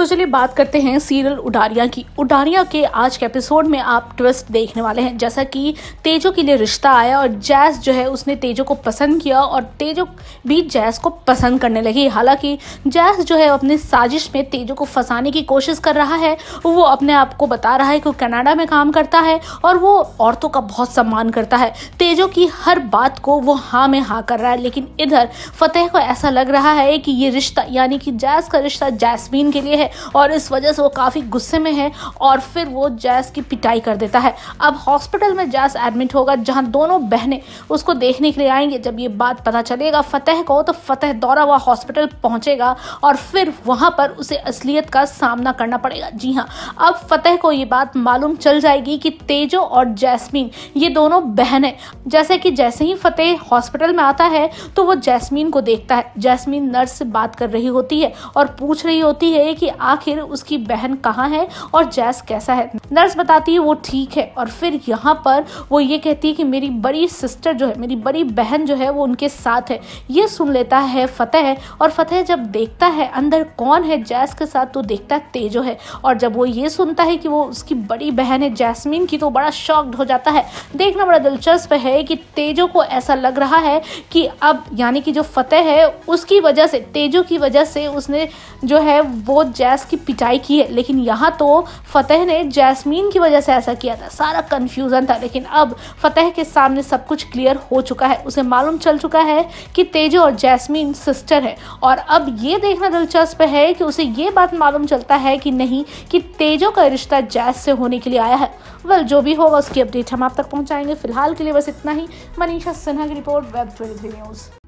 तो चलिए बात करते हैं सीरियल उडारिया की उडारिया के आज के एपिसोड में आप ट्विस्ट देखने वाले हैं जैसा कि तेजो के लिए रिश्ता आया और जैस जो है उसने तेजो को पसंद किया और तेजो भी जैस को पसंद करने लगी हालांकि जैस जो है अपनी साजिश में तेजो को फंसाने की कोशिश कर रहा है वो अपने आप को बता रहा है कि वो कनाडा में काम करता है और वो औरतों का बहुत सम्मान करता है तेजो की हर बात को वो हाँ में हाँ कर रहा है लेकिन इधर फतेह को ऐसा लग रहा है कि ये रिश्ता यानी कि जैस का रिश्ता जैसमीन के लिए है और इस वजह से वो काफ़ी गुस्से में है और फिर वो जैस की पिटाई कर देता है अब हॉस्पिटल में जैस एडमिट होगा जहाँ दोनों बहनें उसको देखने के लिए आएंगे जब ये बात पता चलेगा फतेह को तो फतेह दौरा हुआ हॉस्पिटल पहुँचेगा और फिर वहाँ पर उसे असलियत का सामना करना पड़ेगा जी हाँ अब फतेह को ये बात मालूम चल जाएगी कि तेजो और जैस्मीन ये दोनों बहन है जैसे कि जैसे ही फतेह हॉस्पिटल में आता है तो वो जैस्मीन को देखता है जैस्मीन नर्स से बात कर रही होती है और पूछ रही होती है कि आखिर उसकी बहन कहाँ है और जैस कैसा है नर्स बताती है वो ठीक है और फिर यहाँ पर वो ये कहती है कि मेरी बड़ी सिस्टर जो है मेरी बड़ी बहन जो है वो उनके साथ है ये सुन लेता है फतेह और फतेह जब देखता है अंदर कौन है जैस के साथ तो देखता है तेजो है और जब वो ये सुनता है कि वो उसकी बड़ी बहन है जैसमिन की तो बड़ा शॉक्ड हो जाता है देखना बड़ा दिलचस्प है कि तेजो को ऐसा लग रहा है कि अब यानी कि जो फतेह है उसकी वजह से तेजो की वजह से उसने जो है वो जैस जैस की पिटाई की है लेकिन यहाँ तो फतेह ने जैस्मीन की वजह से ऐसा किया था सारा कन्फ्यूज़न था लेकिन अब फतेह के सामने सब कुछ क्लियर हो चुका है उसे मालूम चल चुका है कि तेजो और जैस्मीन सिस्टर है और अब ये देखना दिलचस्प है कि उसे ये बात मालूम चलता है कि नहीं कि तेजो का रिश्ता जैस से होने के लिए आया है वेल जो भी होगा उसकी अपडेट हम आप तक पहुँचाएंगे फिलहाल के लिए बस इतना ही मनीषा सिन्हा की रिपोर्ट वेब ट्वेंटी न्यूज़